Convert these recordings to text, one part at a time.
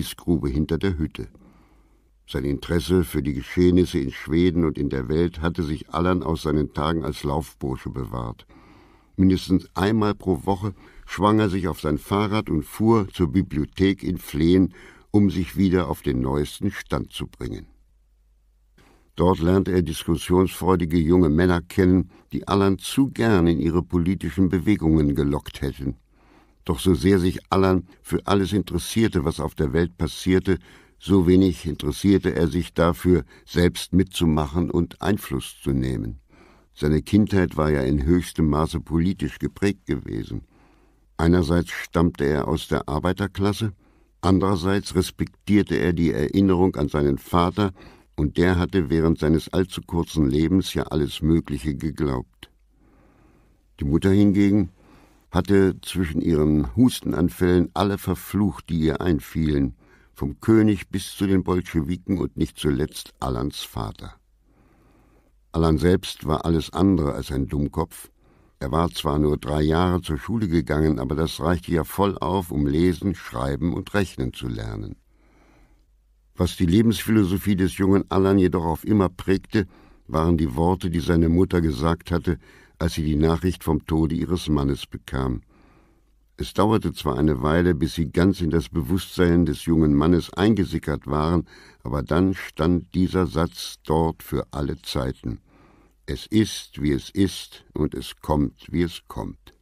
Kiesgrube hinter der Hütte. Sein Interesse für die Geschehnisse in Schweden und in der Welt hatte sich Allan aus seinen Tagen als Laufbursche bewahrt. Mindestens einmal pro Woche schwang er sich auf sein Fahrrad und fuhr zur Bibliothek in Flehen, um sich wieder auf den neuesten Stand zu bringen. Dort lernte er diskussionsfreudige junge Männer kennen, die Allan zu gern in ihre politischen Bewegungen gelockt hätten. Doch so sehr sich Allan für alles interessierte, was auf der Welt passierte, so wenig interessierte er sich dafür, selbst mitzumachen und Einfluss zu nehmen. Seine Kindheit war ja in höchstem Maße politisch geprägt gewesen. Einerseits stammte er aus der Arbeiterklasse, andererseits respektierte er die Erinnerung an seinen Vater, und der hatte während seines allzu kurzen Lebens ja alles Mögliche geglaubt. Die Mutter hingegen hatte zwischen ihren Hustenanfällen alle verflucht, die ihr einfielen, vom König bis zu den Bolschewiken und nicht zuletzt Alans Vater. Alan selbst war alles andere als ein Dummkopf. Er war zwar nur drei Jahre zur Schule gegangen, aber das reichte ja voll auf, um lesen, schreiben und rechnen zu lernen. Was die Lebensphilosophie des jungen Alan jedoch auf immer prägte, waren die Worte, die seine Mutter gesagt hatte, als sie die Nachricht vom Tode ihres Mannes bekam. Es dauerte zwar eine Weile, bis sie ganz in das Bewusstsein des jungen Mannes eingesickert waren, aber dann stand dieser Satz dort für alle Zeiten. Es ist, wie es ist, und es kommt, wie es kommt.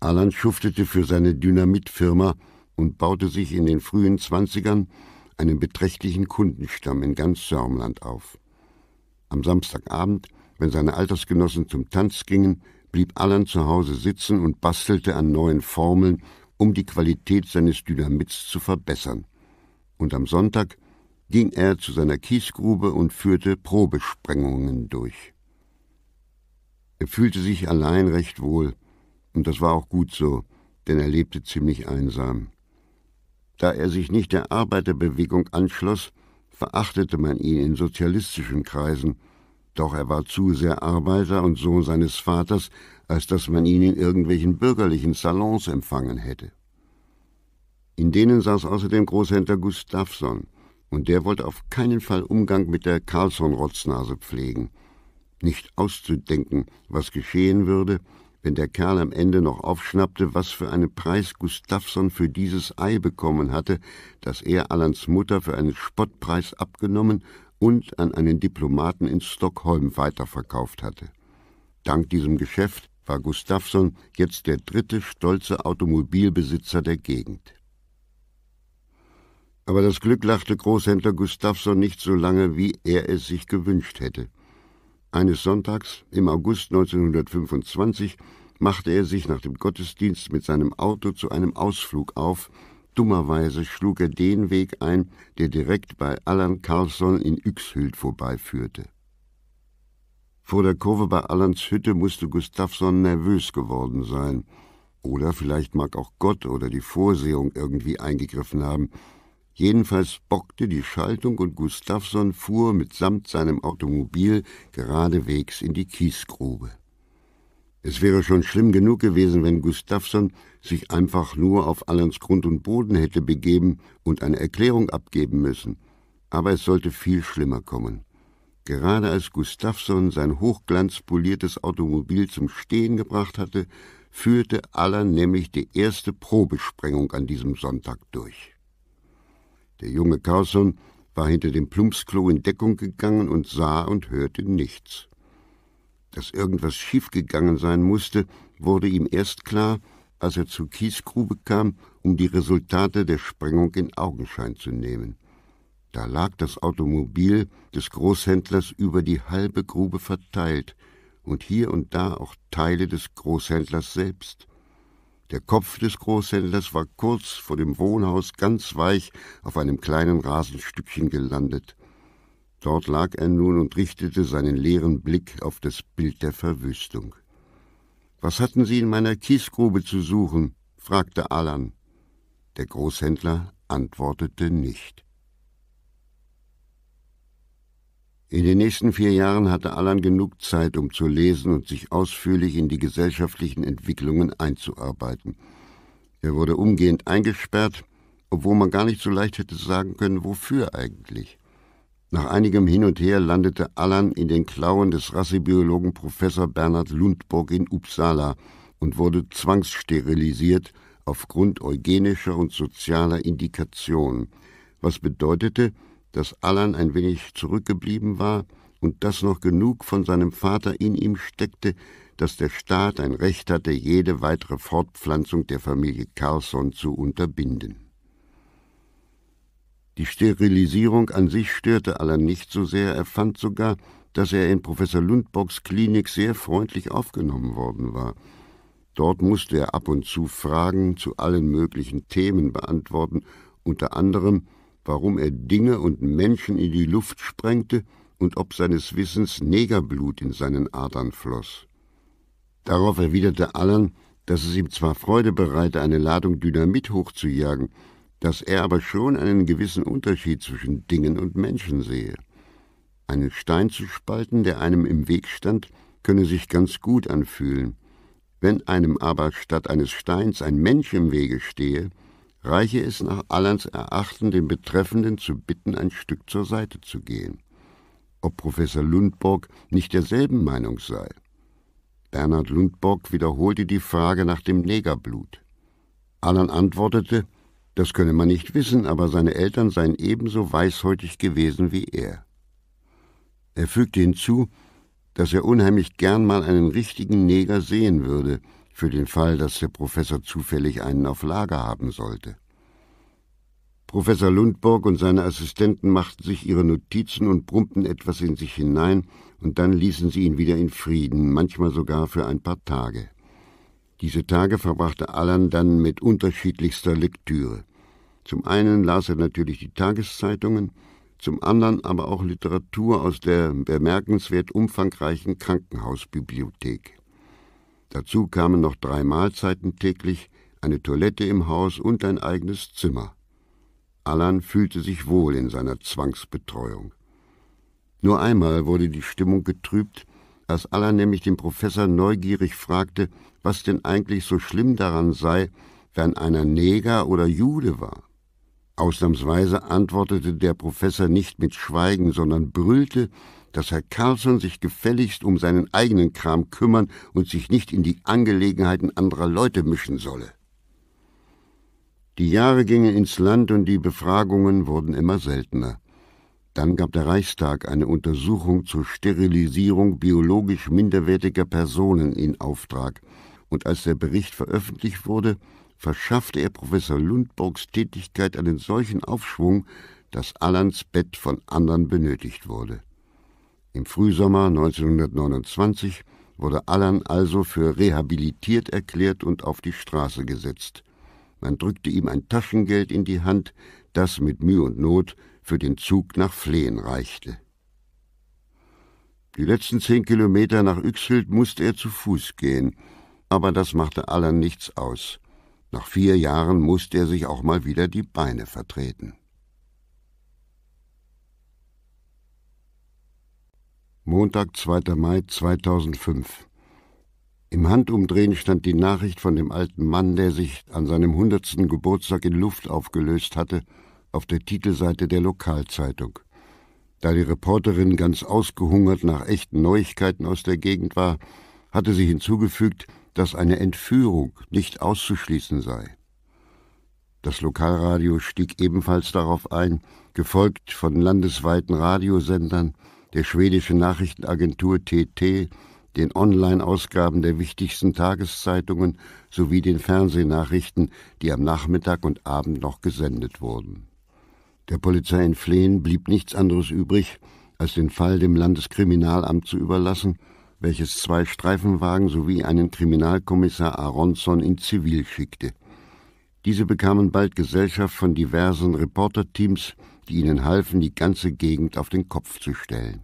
Alan schuftete für seine Dynamitfirma und baute sich in den frühen Zwanzigern einen beträchtlichen Kundenstamm in ganz Sörmland auf. Am Samstagabend, wenn seine Altersgenossen zum Tanz gingen, blieb Alan zu Hause sitzen und bastelte an neuen Formeln, um die Qualität seines Dynamits zu verbessern. Und am Sonntag ging er zu seiner Kiesgrube und führte Probesprengungen durch. Er fühlte sich allein recht wohl, und das war auch gut so, denn er lebte ziemlich einsam. Da er sich nicht der Arbeiterbewegung anschloss, verachtete man ihn in sozialistischen Kreisen, doch er war zu sehr Arbeiter und Sohn seines Vaters, als dass man ihn in irgendwelchen bürgerlichen Salons empfangen hätte. In denen saß außerdem Großhändler Gustavsson, und der wollte auf keinen Fall Umgang mit der Karlsson-Rotznase pflegen. Nicht auszudenken, was geschehen würde, wenn der Kerl am Ende noch aufschnappte, was für einen Preis Gustafsson für dieses Ei bekommen hatte, das er Allans Mutter für einen Spottpreis abgenommen und an einen Diplomaten in Stockholm weiterverkauft hatte. Dank diesem Geschäft war Gustafsson jetzt der dritte stolze Automobilbesitzer der Gegend. Aber das Glück lachte Großhändler Gustafsson nicht so lange, wie er es sich gewünscht hätte. Eines Sonntags im August 1925 machte er sich nach dem Gottesdienst mit seinem Auto zu einem Ausflug auf. Dummerweise schlug er den Weg ein, der direkt bei Allan Carlsson in Uexhüld vorbeiführte. Vor der Kurve bei Allans Hütte musste Gustafsson nervös geworden sein. Oder vielleicht mag auch Gott oder die Vorsehung irgendwie eingegriffen haben. Jedenfalls bockte die Schaltung und Gustavsson fuhr mitsamt seinem Automobil geradewegs in die Kiesgrube. Es wäre schon schlimm genug gewesen, wenn Gustavsson sich einfach nur auf Allans Grund und Boden hätte begeben und eine Erklärung abgeben müssen. Aber es sollte viel schlimmer kommen. Gerade als Gustavsson sein hochglanzpoliertes Automobil zum Stehen gebracht hatte, führte Allan nämlich die erste Probesprengung an diesem Sonntag durch. Der junge Carlson war hinter dem Plumpsklo in Deckung gegangen und sah und hörte nichts. Dass irgendwas schiefgegangen sein musste, wurde ihm erst klar, als er zur Kiesgrube kam, um die Resultate der Sprengung in Augenschein zu nehmen. Da lag das Automobil des Großhändlers über die halbe Grube verteilt und hier und da auch Teile des Großhändlers selbst. Der Kopf des Großhändlers war kurz vor dem Wohnhaus ganz weich auf einem kleinen Rasenstückchen gelandet. Dort lag er nun und richtete seinen leeren Blick auf das Bild der Verwüstung. Was hatten Sie in meiner Kiesgrube zu suchen? fragte Alan. Der Großhändler antwortete nicht. In den nächsten vier Jahren hatte Alan genug Zeit, um zu lesen und sich ausführlich in die gesellschaftlichen Entwicklungen einzuarbeiten. Er wurde umgehend eingesperrt, obwohl man gar nicht so leicht hätte sagen können, wofür eigentlich. Nach einigem Hin und Her landete Alan in den Klauen des Rassebiologen Professor Bernhard Lundburg in Uppsala und wurde zwangssterilisiert aufgrund eugenischer und sozialer Indikationen, was bedeutete, dass Allan ein wenig zurückgeblieben war und dass noch genug von seinem Vater in ihm steckte, dass der Staat ein Recht hatte, jede weitere Fortpflanzung der Familie Carson zu unterbinden. Die Sterilisierung an sich störte Allan nicht so sehr, er fand sogar, dass er in Professor Lundbocks Klinik sehr freundlich aufgenommen worden war. Dort musste er ab und zu Fragen zu allen möglichen Themen beantworten, unter anderem, warum er Dinge und Menschen in die Luft sprengte und ob seines Wissens Negerblut in seinen Adern floss. Darauf erwiderte Allan, dass es ihm zwar Freude bereite, eine Ladung Dynamit hochzujagen, dass er aber schon einen gewissen Unterschied zwischen Dingen und Menschen sehe. Einen Stein zu spalten, der einem im Weg stand, könne sich ganz gut anfühlen. Wenn einem aber statt eines Steins ein Mensch im Wege stehe, reiche es nach Allans Erachten den Betreffenden zu bitten, ein Stück zur Seite zu gehen. Ob Professor Lundborg nicht derselben Meinung sei. Bernhard Lundborg wiederholte die Frage nach dem Negerblut. Allan antwortete, das könne man nicht wissen, aber seine Eltern seien ebenso weißhäutig gewesen wie er. Er fügte hinzu, dass er unheimlich gern mal einen richtigen Neger sehen würde – für den Fall, dass der Professor zufällig einen auf Lager haben sollte. Professor Lundborg und seine Assistenten machten sich ihre Notizen und brummten etwas in sich hinein, und dann ließen sie ihn wieder in Frieden, manchmal sogar für ein paar Tage. Diese Tage verbrachte Allan dann mit unterschiedlichster Lektüre. Zum einen las er natürlich die Tageszeitungen, zum anderen aber auch Literatur aus der bemerkenswert umfangreichen Krankenhausbibliothek. Dazu kamen noch drei Mahlzeiten täglich, eine Toilette im Haus und ein eigenes Zimmer. Alan fühlte sich wohl in seiner Zwangsbetreuung. Nur einmal wurde die Stimmung getrübt, als Alan nämlich den Professor neugierig fragte, was denn eigentlich so schlimm daran sei, wenn einer Neger oder Jude war. Ausnahmsweise antwortete der Professor nicht mit Schweigen, sondern brüllte, dass Herr Carlsson sich gefälligst um seinen eigenen Kram kümmern und sich nicht in die Angelegenheiten anderer Leute mischen solle. Die Jahre gingen ins Land und die Befragungen wurden immer seltener. Dann gab der Reichstag eine Untersuchung zur Sterilisierung biologisch minderwertiger Personen in Auftrag, und als der Bericht veröffentlicht wurde, verschaffte er Professor Lundborgs Tätigkeit einen solchen Aufschwung, dass Allans Bett von anderen benötigt wurde. Im Frühsommer 1929 wurde Allan also für rehabilitiert erklärt und auf die Straße gesetzt. Man drückte ihm ein Taschengeld in die Hand, das mit Mühe und Not für den Zug nach Flehen reichte. Die letzten zehn Kilometer nach Uexhild musste er zu Fuß gehen, aber das machte Allan nichts aus. Nach vier Jahren musste er sich auch mal wieder die Beine vertreten. Montag, 2. Mai 2005. Im Handumdrehen stand die Nachricht von dem alten Mann, der sich an seinem hundertsten Geburtstag in Luft aufgelöst hatte, auf der Titelseite der Lokalzeitung. Da die Reporterin ganz ausgehungert nach echten Neuigkeiten aus der Gegend war, hatte sie hinzugefügt, dass eine Entführung nicht auszuschließen sei. Das Lokalradio stieg ebenfalls darauf ein, gefolgt von landesweiten Radiosendern, der schwedischen Nachrichtenagentur TT, den Online-Ausgaben der wichtigsten Tageszeitungen sowie den Fernsehnachrichten, die am Nachmittag und Abend noch gesendet wurden. Der Polizei in Flehen blieb nichts anderes übrig, als den Fall dem Landeskriminalamt zu überlassen, welches zwei Streifenwagen sowie einen Kriminalkommissar Aronson in Zivil schickte. Diese bekamen bald Gesellschaft von diversen Reporterteams, die ihnen halfen, die ganze Gegend auf den Kopf zu stellen.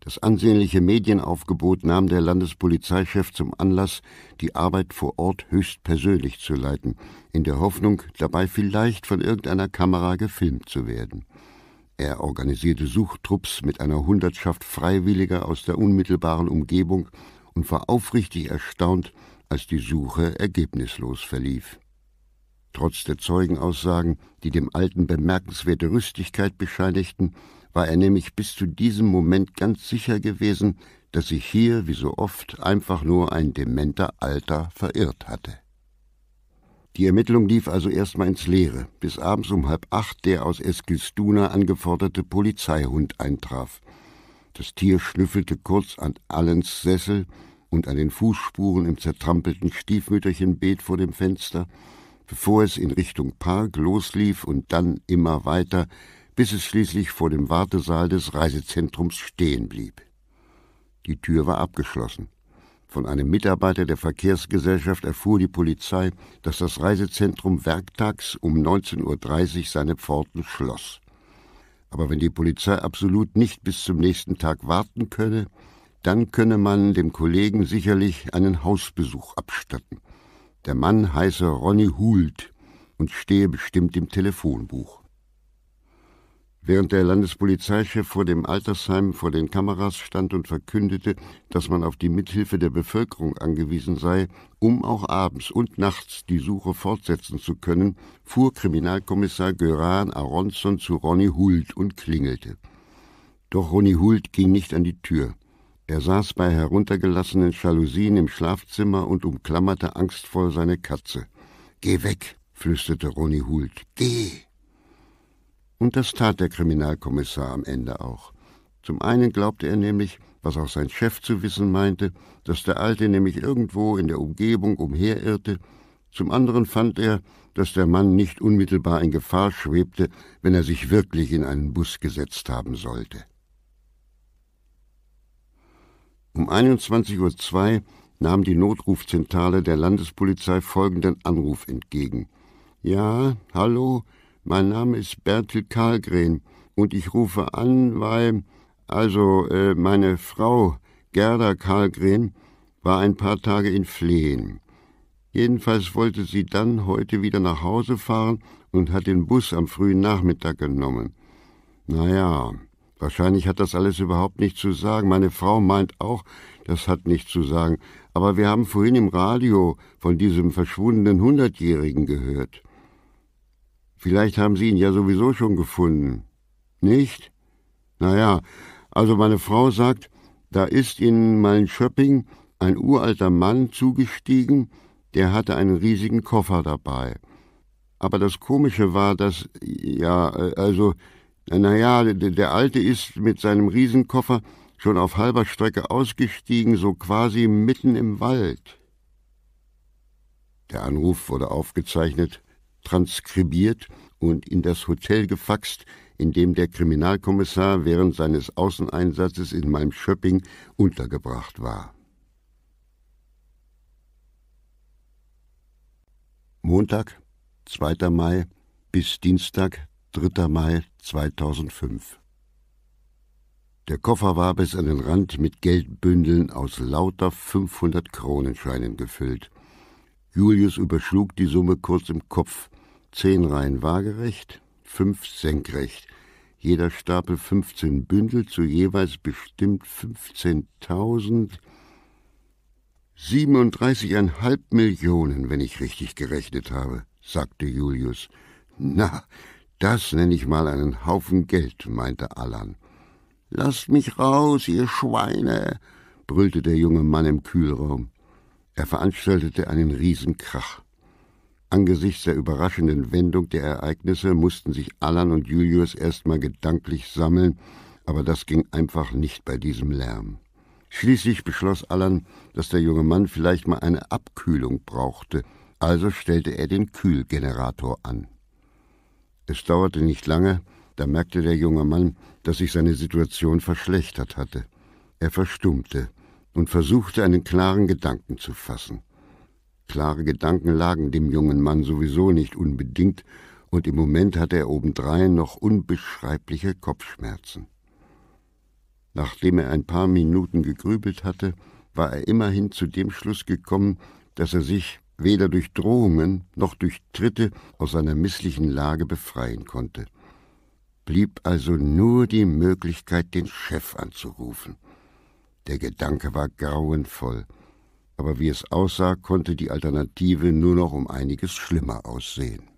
Das ansehnliche Medienaufgebot nahm der Landespolizeichef zum Anlass, die Arbeit vor Ort höchst persönlich zu leiten, in der Hoffnung, dabei vielleicht von irgendeiner Kamera gefilmt zu werden. Er organisierte Suchtrupps mit einer Hundertschaft Freiwilliger aus der unmittelbaren Umgebung und war aufrichtig erstaunt, als die Suche ergebnislos verlief. Trotz der Zeugenaussagen, die dem Alten bemerkenswerte Rüstigkeit bescheinigten, war er nämlich bis zu diesem Moment ganz sicher gewesen, dass sich hier, wie so oft, einfach nur ein dementer Alter verirrt hatte. Die Ermittlung lief also erstmal ins Leere, bis abends um halb acht der aus Eskilstuna angeforderte Polizeihund eintraf. Das Tier schnüffelte kurz an Allens Sessel und an den Fußspuren im zertrampelten Stiefmütterchenbeet vor dem Fenster, bevor es in Richtung Park loslief und dann immer weiter, bis es schließlich vor dem Wartesaal des Reisezentrums stehen blieb. Die Tür war abgeschlossen. Von einem Mitarbeiter der Verkehrsgesellschaft erfuhr die Polizei, dass das Reisezentrum werktags um 19.30 Uhr seine Pforten schloss. Aber wenn die Polizei absolut nicht bis zum nächsten Tag warten könne, dann könne man dem Kollegen sicherlich einen Hausbesuch abstatten. Der Mann heiße Ronny Hult und stehe bestimmt im Telefonbuch. Während der Landespolizeichef vor dem Altersheim vor den Kameras stand und verkündete, dass man auf die Mithilfe der Bevölkerung angewiesen sei, um auch abends und nachts die Suche fortsetzen zu können, fuhr Kriminalkommissar Göran Aronson zu Ronny Hult und klingelte. Doch Ronny Hult ging nicht an die Tür. Er saß bei heruntergelassenen Jalousien im Schlafzimmer und umklammerte angstvoll seine Katze. Geh weg, flüsterte Ronny Hult. Geh! Und das tat der Kriminalkommissar am Ende auch. Zum einen glaubte er nämlich, was auch sein Chef zu wissen meinte, dass der Alte nämlich irgendwo in der Umgebung umherirrte, zum anderen fand er, dass der Mann nicht unmittelbar in Gefahr schwebte, wenn er sich wirklich in einen Bus gesetzt haben sollte. Um 21.02 Uhr nahm die Notrufzentrale der Landespolizei folgenden Anruf entgegen. Ja, hallo, mein Name ist Bertil Karlgren und ich rufe an, weil, also, äh, meine Frau Gerda Karlgren war ein paar Tage in Flehen. Jedenfalls wollte sie dann heute wieder nach Hause fahren und hat den Bus am frühen Nachmittag genommen. Naja, Wahrscheinlich hat das alles überhaupt nichts zu sagen. Meine Frau meint auch, das hat nichts zu sagen. Aber wir haben vorhin im Radio von diesem verschwundenen Hundertjährigen gehört. Vielleicht haben Sie ihn ja sowieso schon gefunden. Nicht? Naja, also meine Frau sagt, da ist in Schöpping ein uralter Mann zugestiegen, der hatte einen riesigen Koffer dabei. Aber das Komische war, dass, ja, äh, also, naja, der Alte ist mit seinem Riesenkoffer schon auf halber Strecke ausgestiegen, so quasi mitten im Wald. Der Anruf wurde aufgezeichnet, transkribiert und in das Hotel gefaxt, in dem der Kriminalkommissar während seines Außeneinsatzes in Malmschöpping untergebracht war. Montag, 2. Mai bis Dienstag, 3. Mai 2005. Der Koffer war bis an den Rand mit Geldbündeln aus lauter 500 Kronenscheinen gefüllt. Julius überschlug die Summe kurz im Kopf. Zehn Reihen waagerecht, fünf senkrecht. Jeder Stapel 15 Bündel zu jeweils bestimmt 15.000. 37,5 Millionen, wenn ich richtig gerechnet habe, sagte Julius. Na, das nenne ich mal einen Haufen Geld, meinte Allan. Lasst mich raus, ihr Schweine, brüllte der junge Mann im Kühlraum. Er veranstaltete einen Riesenkrach. Angesichts der überraschenden Wendung der Ereignisse mussten sich Allan und Julius erstmal gedanklich sammeln, aber das ging einfach nicht bei diesem Lärm. Schließlich beschloss Allan, dass der junge Mann vielleicht mal eine Abkühlung brauchte, also stellte er den Kühlgenerator an. Es dauerte nicht lange, da merkte der junge Mann, dass sich seine Situation verschlechtert hatte. Er verstummte und versuchte einen klaren Gedanken zu fassen. Klare Gedanken lagen dem jungen Mann sowieso nicht unbedingt, und im Moment hatte er obendrein noch unbeschreibliche Kopfschmerzen. Nachdem er ein paar Minuten gegrübelt hatte, war er immerhin zu dem Schluss gekommen, dass er sich weder durch Drohungen noch durch Tritte aus seiner misslichen Lage befreien konnte. Blieb also nur die Möglichkeit, den Chef anzurufen. Der Gedanke war grauenvoll, aber wie es aussah, konnte die Alternative nur noch um einiges schlimmer aussehen.